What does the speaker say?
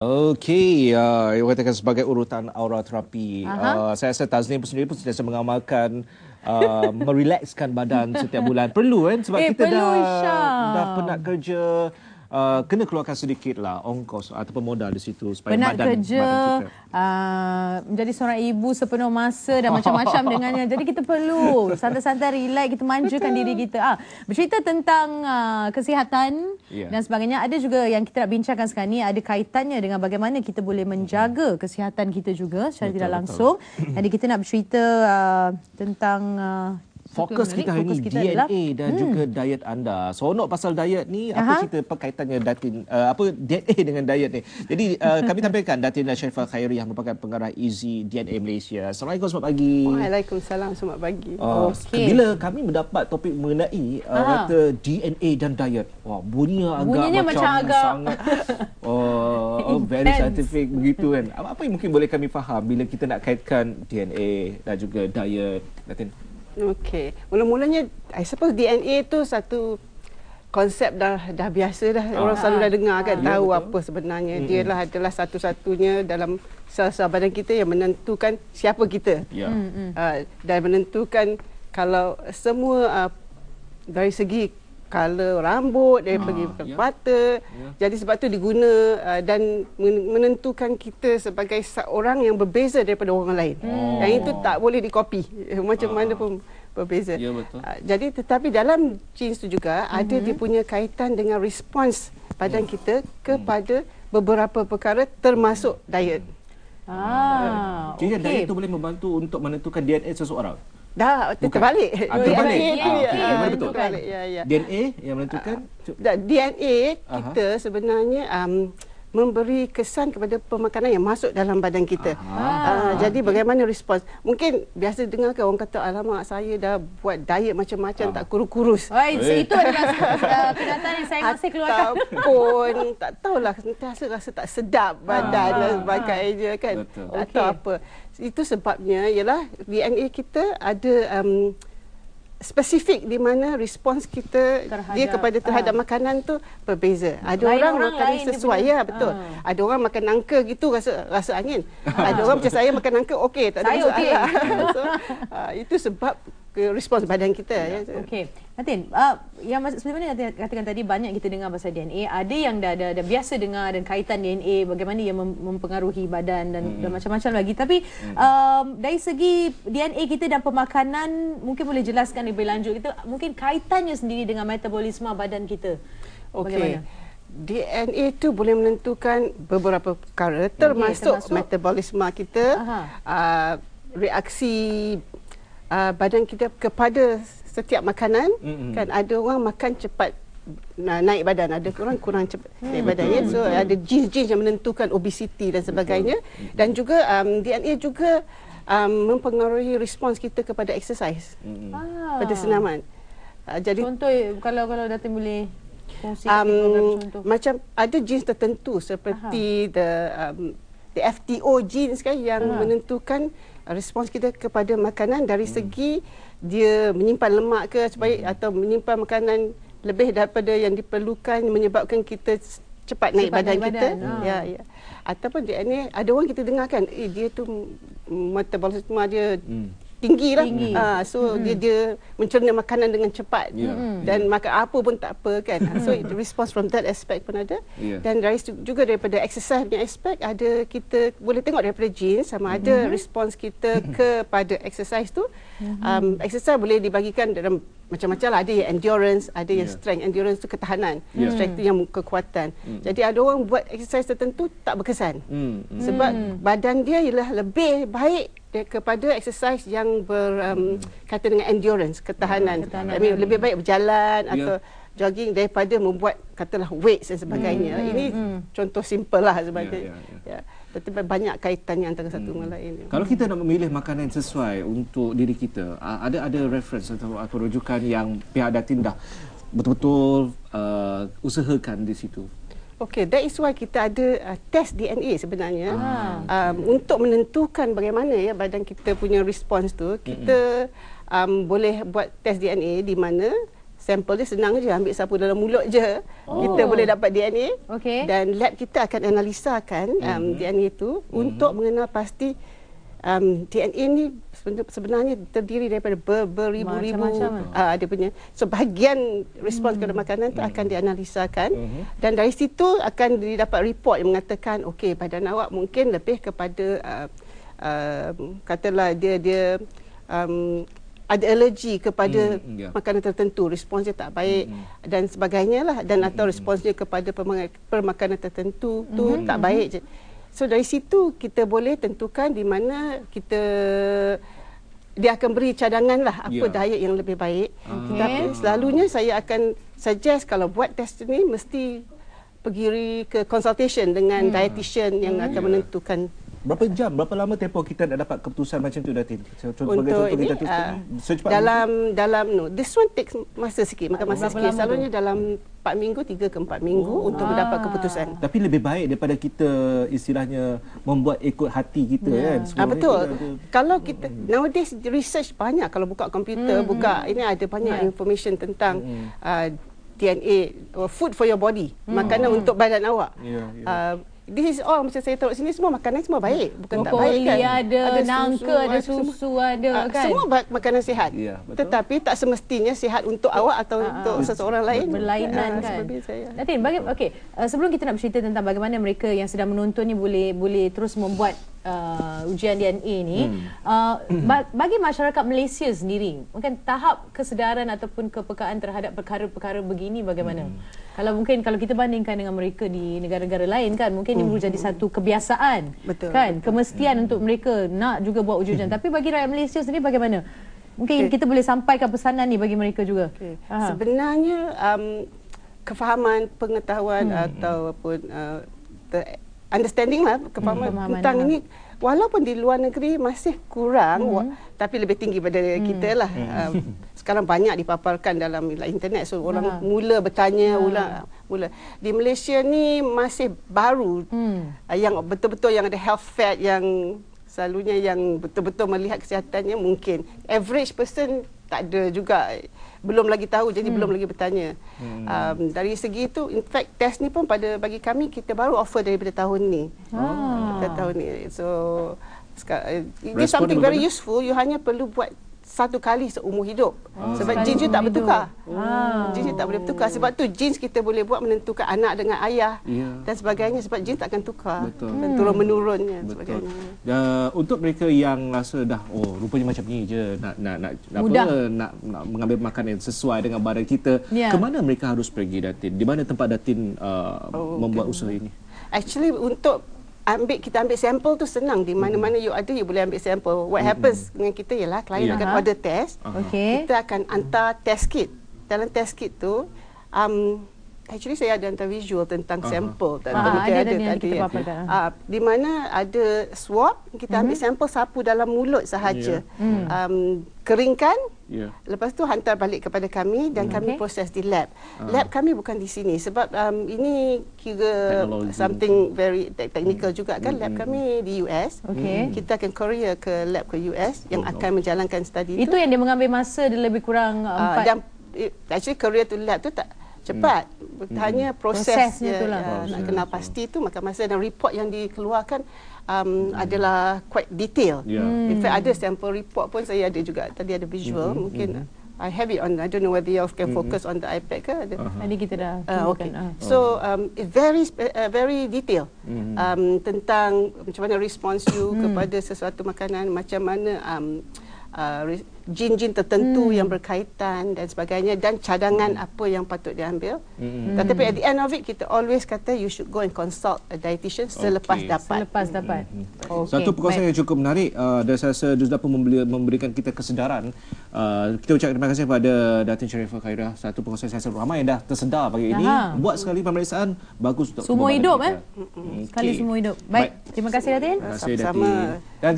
Okey, uh, ya, awak katakan sebagai urutan aura terapi. Uh, saya rasa Tazni pun sendiri pun sudah mengamalkan ah, uh, merelaxkan badan setiap bulan. Perlu kan? Sebab eh, kita perlu, dah, Syah. dah penat kerja uh, kena keluarkan sedikit lah ongkos ataupun modal di situ supaya Penat badan, kerja, badan uh, menjadi seorang ibu sepenuh masa dan macam-macam dengannya. Jadi kita perlu santai-santai relax, kita manjakan diri kita. Ah, bercerita tentang uh, kesihatan yeah. dan sebagainya. Ada juga yang kita nak bincangkan sekarang ni ada kaitannya dengan bagaimana kita boleh menjaga mm-hmm. kesihatan kita juga secara tidak langsung. Jadi kita nak bercerita uh, tentang uh, fokus kita hari ini DNA dan hmm. juga diet anda. Sonok pasal diet ni apa Aha. cerita perkaitannya datin uh, apa DNA dengan diet ni. Jadi uh, kami tampilkan Datin Syarifah Khairi yang merupakan pengarah Easy DNA Malaysia. Assalamualaikum selamat pagi. Waalaikumsalam selamat pagi. Uh, ah, okay. Bila kami mendapat topik mengenai uh, kata DNA dan diet. Wah, bunyinya agak bunyinya macam, macam agak sangat uh, very scientific begitu kan. Apa yang mungkin boleh kami faham bila kita nak kaitkan DNA dan juga diet Datin? Okey. Mula-mulanya I suppose DNA tu satu konsep dah dah biasa dah ah. orang selalu ah. dah dengar kan ah. tahu ya, apa sebenarnya. Mm-hmm. Dialah adalah satu-satunya dalam sel-sel badan kita yang menentukan siapa kita. Ya. Yeah. Mm-hmm. Uh, dan menentukan kalau semua uh, dari segi color rambut dia ah, pergi ya. ke yeah. jadi sebab tu diguna uh, dan menentukan kita sebagai seorang yang berbeza daripada orang lain oh. yang itu tak boleh dikopi macam ah. mana pun berbeza ya betul uh, jadi tetapi dalam jeans tu juga hmm ada mhm. dia punya kaitan dengan respons badan yeah. Hmm. kita kepada mm. beberapa perkara termasuk diet ah okey diet itu boleh membantu untuk menentukan DNA seseorang Dah, Bukan. terbalik. Ah, terbalik. DNA, ah, okay. DNA, ah, betul. Ya, ya. DNA yang menentukan? Ah, DNA kita uh sebenarnya... Um, memberi kesan kepada pemakanan yang masuk dalam badan kita. Aha, uh, jadi bagaimana respons? Mungkin biasa dengar ke orang kata alamak saya dah buat diet macam-macam ah. tak kurus-kurus. Oh, itu eh. adalah eh, kenyataan yang saya masih keluarkan. Ataupun tak tahulah sentiasa rasa tak sedap ah. badan dan sebagainya kan. Betul. Tak okay. apa. Itu sebabnya ialah DNA kita ada um, spesifik di mana respons kita terhadap, dia kepada ah. terhadap uh, makanan tu berbeza. Ada orang, orang makan sesuai ya betul. Uh. Ada orang makan nangka gitu rasa rasa angin. Uh. Ada orang macam saya makan nangka okey tak ada masalah. Okay. so, uh, itu sebab respons badan kita ya. ya. Okey. Natin, uh, yang sebenarnya Natin katakan tadi banyak kita dengar pasal DNA, ada yang dah, dah, dah biasa dengar dan kaitan DNA bagaimana ia mempengaruhi badan dan, hmm. dan macam-macam lagi. Tapi hmm. Um, dari segi DNA kita dan pemakanan mungkin boleh jelaskan lebih lanjut kita mungkin kaitannya sendiri dengan metabolisme badan kita. Okey. DNA itu boleh menentukan beberapa perkara termasuk, termasuk metabolisme kita, uh, reaksi uh, badan kita kepada setiap makanan mm-hmm. kan ada orang makan cepat naik badan ada orang kurang cepat hmm, naik badan betul, ya so betul. ada jenis-jenis yang menentukan obesiti dan sebagainya betul. dan juga um, DNA juga um, mempengaruhi respons kita kepada exercise hmm. Ah. pada senaman uh, jadi contoh kalau kalau datang boleh um, macam ada jenis tertentu seperti Aha. the um, the FTO genes kan yang Aha. menentukan Uh, respons kita kepada makanan dari hmm. segi dia menyimpan lemak ke supaya hmm. atau menyimpan makanan lebih daripada yang diperlukan menyebabkan kita cepat naik cepat badan naik kita badan. Ah. ya ya ataupun dia ni ada orang kita dengar kan eh dia tu metabolisme dia hmm tinggi lah. Tinggi. Ha, so mm dia dia mencerna makanan dengan cepat yeah. Hmm. dan yeah. makan apa pun tak apa kan. Ah, so the response from that aspect pun ada. Ya. Dan yeah. juga daripada exercise punya aspect ada kita boleh tengok daripada gene sama hmm. ada mm response kita hmm. kepada exercise tu. mm Um, exercise boleh dibagikan dalam macam-macam lah. Ada yang endurance, ada yang yeah. strength. Endurance tu ketahanan. Yeah. Strength tu yang kekuatan. Mm. Jadi ada orang buat exercise tertentu tak berkesan. Mm. Sebab mm. badan dia ialah lebih baik Eh, kepada exercise yang ber um, hmm. kata dengan endurance ketahanan. Hmm, ketahanan. lebih baik berjalan yeah. atau jogging daripada membuat katalah weights dan sebagainya. Hmm. Ini hmm. hmm. contoh simple lah sebagainya. Yeah, yeah, yeah. Yeah. Tetapi banyak kaitannya antara satu hmm. dengan hmm. lain. Ya. Kalau kita nak memilih makanan yang sesuai untuk diri kita, ada ada reference atau, atau rujukan yang pihak datin dah betul-betul uh, usahakan di situ? Okey, that is why kita ada uh, test DNA sebenarnya ah. um, untuk menentukan bagaimana ya badan kita punya respons tu. Kita um, boleh buat test DNA di mana sampel dia senang je ambil sapu dalam mulut je. Oh. Kita boleh dapat DNA okay. dan lab kita akan analisakan um, mm-hmm. DNA itu mm-hmm. untuk mengenal pasti um, DNA ni sebenarnya terdiri daripada beribu-ribu uh, dia punya sebahagian so, respons hmm. kepada makanan itu akan hmm. dianalisakan hmm. dan dari situ akan didapat report yang mengatakan okey badan awak mungkin lebih kepada uh, uh, katalah dia dia um, ada alergi kepada hmm, yeah. makanan tertentu, respons dia tak baik hmm. hmm. dan sebagainya lah dan hmm. atau hmm, responsnya kepada permakanan tertentu hmm. tu hmm. tak baik je. So dari situ kita boleh tentukan di mana kita dia akan beri cadangan lah apa yeah. diet yang lebih baik. Okay. Ah. Tetapi selalunya saya akan suggest kalau buat test ni mesti pergi ke consultation dengan hmm. dietitian yang hmm. akan yeah. menentukan Berapa jam, berapa lama tempoh kita nak dapat keputusan macam tu Datin? Contoh, Untuk contoh, ini, kita uh, secepat dalam, ini? dalam, no, this one takes masa sikit, makan masa berapa sikit. Selalunya tu? dalam 4 minggu, 3 ke 4 minggu oh, untuk ah. mendapat keputusan. Tapi lebih baik daripada kita istilahnya membuat ikut hati kita yeah. kan. ah, betul. Kita kalau kita, hmm. nowadays research banyak. Kalau buka komputer, hmm. buka, hmm. ini ada banyak hmm. information tentang hmm. uh, ah, DNA, food for your body, hmm. makanan hmm. untuk badan awak. Yeah, ya, ya. yeah. Uh, this is all macam saya taruh sini semua makanan semua baik bukan Bukul tak baik kan ada, ada nangka ada susu, ada, susu, ada uh, kan semua makanan sihat ya, tetapi tak semestinya sihat untuk awak atau uh, untuk seseorang lain berlainan uh, kan Datin bagi okey uh, sebelum kita nak bercerita tentang bagaimana mereka yang sedang menonton ni boleh boleh terus membuat uh, ujian DNA ni hmm. uh, bagi masyarakat Malaysia sendiri mungkin tahap kesedaran ataupun kepekaan terhadap perkara-perkara begini bagaimana hmm. kalau mungkin kalau kita bandingkan dengan mereka di negara-negara lain kan mungkin hmm. ini jadi satu kebiasaan betul, kan betul. kemestian hmm. untuk mereka nak juga buat ujian hmm. tapi bagi rakyat Malaysia sendiri bagaimana mungkin okay. kita boleh sampaikan pesanan ni bagi mereka juga okay. sebenarnya um, kefahaman pengetahuan hmm. ataupun uh, understanding lah kepahaman hmm, tentang lah. ini walaupun di luar negeri masih kurang hmm. tapi lebih tinggi pada hmm. kita lah hmm. uh, sekarang banyak dipaparkan dalam lah internet so orang ha. mula bertanya ha. ulang mula di Malaysia ni masih baru hmm. uh, yang betul-betul yang ada health fat yang selalunya yang betul-betul melihat kesihatannya mungkin average person tak ada juga belum lagi tahu jadi hmm. belum lagi bertanya. Hmm. Um, dari segi itu in fact test ni pun pada bagi kami kita baru offer daripada tahun ni. Ah. tahun ni. So eh, ini something very useful you hanya perlu buat satu kali seumur hidup. Oh, sebab jin tu tak bertukar. Hmm. Jin tak boleh bertukar. Sebab tu jin kita boleh buat menentukan anak dengan ayah yeah. dan sebagainya. Sebab jin tak akan tukar. Betul. Dan turun menurunnya. Betul. uh, untuk mereka yang rasa dah, oh rupanya macam ni je. Nak, nak, nak, Mudah. Apa, nak, nak mengambil makanan yang sesuai dengan badan kita. Yeah. Kemana mereka harus pergi datin? Di mana tempat datin uh, oh, membuat okay. usaha ini? Actually untuk ambil kita ambil sampel tu senang di mana-mana hmm. you ada you boleh ambil sampel what hmm. happens mm-hmm. dengan kita ialah klien yeah. akan order test okay. kita akan hantar test kit dalam test kit tu um, actually saya ada hantar visual tentang uh-huh. sampel tadi ha, ah, ada, ada, ada tadi ya. ha, di mana ada swab kita mm-hmm. ambil mhm. sampel sapu dalam mulut sahaja yeah. mm. um, keringkan yeah. lepas tu hantar balik kepada kami dan mm. kami okay. proses di lab uh lab kami bukan di sini sebab um, ini kira Technology. something very te- technical mm. juga kan mm lab hmm. kami di US okay. mm. kita akan Korea ke lab ke US oh, yang akan oh. menjalankan study itu itu yang dia mengambil masa dia lebih kurang uh, 4 dan eh, actually Korea to lab tu tak cepat hmm. hanya hmm. proses prosesnya tu lah ya, nak kenal pasti tu maka masa dan report yang dikeluarkan um, hmm. adalah quite detail yeah. Hmm. in fact ada sample report pun saya ada juga tadi ada visual hmm. mungkin hmm. I have it on. I don't know whether you can hmm. focus mm-hmm. on the iPad ke. Ada. Uh-huh. Tadi kita dah. Uh, okay. Uh. So um, it very uh, very detail mm-hmm. um, tentang macam mana response you kepada sesuatu makanan, macam mana um, uh, jin-jin tertentu hmm. yang berkaitan dan sebagainya dan cadangan hmm. apa yang patut diambil. Hmm. hmm. Tetapi at the end of it kita always kata you should go and consult a dietitian selepas dapat. Selepas hmm. dapat. Hmm. Okay. Satu perkara yang cukup menarik uh, dan saya sudah dapat memberikan kita kesedaran. Uh, kita ucapkan terima kasih kepada Datin Sharifah Khairah. Satu perkara saya rasa ramai yang dah tersedar pagi ini. Aha. Buat sekali pemeriksaan bagus untuk semua hidup kita. eh. Okay. Hmm. Sekali semua hidup. Baik. Terima kasih Datin. Terima kasih Datin. Sama. Dan